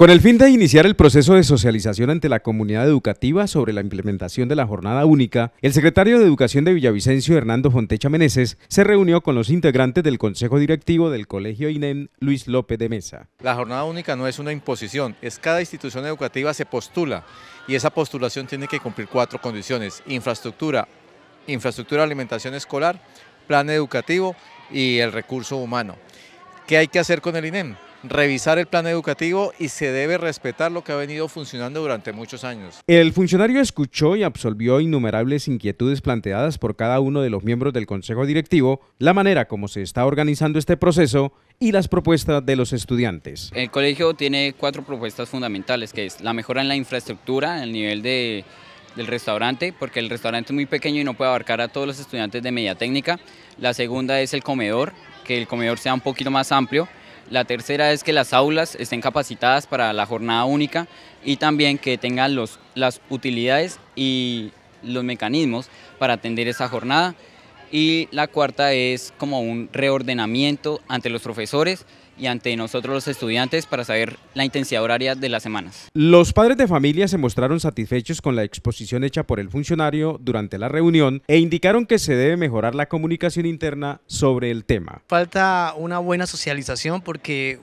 Con el fin de iniciar el proceso de socialización ante la comunidad educativa sobre la implementación de la jornada única, el secretario de Educación de Villavicencio, Hernando Fontecha Meneses, se reunió con los integrantes del Consejo Directivo del Colegio INEM, Luis López de Mesa. La jornada única no es una imposición, es cada institución educativa se postula y esa postulación tiene que cumplir cuatro condiciones, infraestructura, infraestructura alimentación escolar, plan educativo y el recurso humano. ¿Qué hay que hacer con el INEM? revisar el plan educativo y se debe respetar lo que ha venido funcionando durante muchos años. El funcionario escuchó y absolvió innumerables inquietudes planteadas por cada uno de los miembros del Consejo Directivo, la manera como se está organizando este proceso y las propuestas de los estudiantes. El colegio tiene cuatro propuestas fundamentales, que es la mejora en la infraestructura, el nivel del restaurante, porque el restaurante es muy pequeño y no puede abarcar a todos los estudiantes de media técnica. La segunda es el comedor, que el comedor sea un poquito más amplio, la tercera es que las aulas estén capacitadas para la jornada única y también que tengan las utilidades y los mecanismos para atender esa jornada. Y la cuarta es como un reordenamiento ante los profesores y ante nosotros los estudiantes para saber la intensidad horaria de las semanas. Los padres de familia se mostraron satisfechos con la exposición hecha por el funcionario durante la reunión e indicaron que se debe mejorar la comunicación interna sobre el tema. Falta una buena socialización porque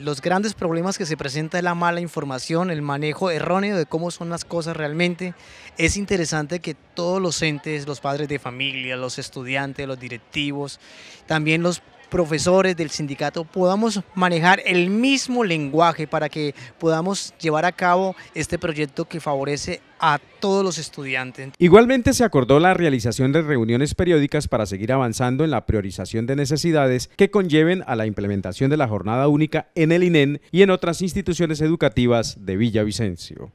los grandes problemas que se presenta es la mala información, el manejo erróneo de cómo son las cosas realmente. Es interesante que todos los entes, los padres de familia, los estudiantes, los directivos, también los profesores del sindicato podamos manejar el mismo lenguaje para que podamos llevar a cabo este proyecto que favorece a todos los estudiantes. Igualmente se acordó la realización de reuniones periódicas para seguir avanzando en la priorización de necesidades que conlleven a la implementación de la jornada única en el INEN e y en otras instituciones educativas de Villavicencio.